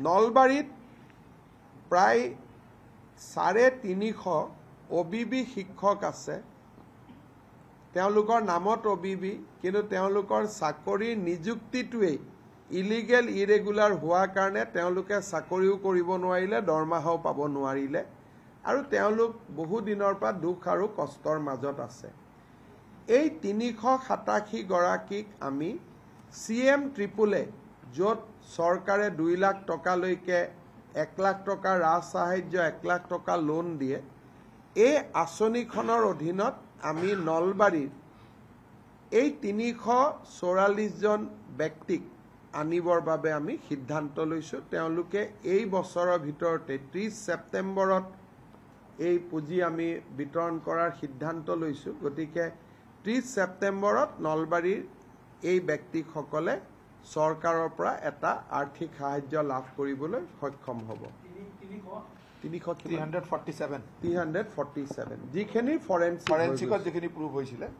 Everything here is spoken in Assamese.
নলবাৰীত প্ৰায় চাৰে তিনিশ অ বি বি শিক্ষক আছে তেওঁলোকৰ নামত অ বি বি কিন্তু তেওঁলোকৰ চাকৰিৰ নিযুক্তিটোৱেই ইলিগেল ইৰেগুলাৰ হোৱাৰ কাৰণে তেওঁলোকে চাকৰিও কৰিব নোৱাৰিলে দৰমহাও পাব নোৱাৰিলে আৰু তেওঁলোক বহুদিনৰ পৰা দুখ আৰু কষ্টৰ মাজত আছে এই তিনিশ সাতাশীগৰাকীক আমি চি এম ট্ৰিপুলে য'ত চৰকাৰে দুই লাখ টকালৈকে এক লাখ টকা সাহাৰ্য এক লাখ টকা লোন দিয়ে এই আঁচনিখনৰ অধীনত আমি নলবাৰীৰ এই তিনিশ চৌৰাল্লিছজন ব্যক্তিক আনিবৰ বাবে আমি সিদ্ধান্ত লৈছোঁ তেওঁলোকে এই বছৰৰ ভিতৰতে ত্ৰিছ ছেপ্টেম্বৰত এই পুঁজি আমি বিতৰণ কৰাৰ সিদ্ধান্ত লৈছোঁ গতিকে ত্ৰিছ ছেপ্টেম্বৰত নলবাৰীৰ এই ব্যক্তিসকলে চৰকাৰৰ পৰা এটা আৰ্থিক সাহায্য লাভ কৰিবলৈ সক্ষম হ'ব যিখিনি ফৰেঞ্চিকত যিখিনি প্ৰুফ হৈছিলে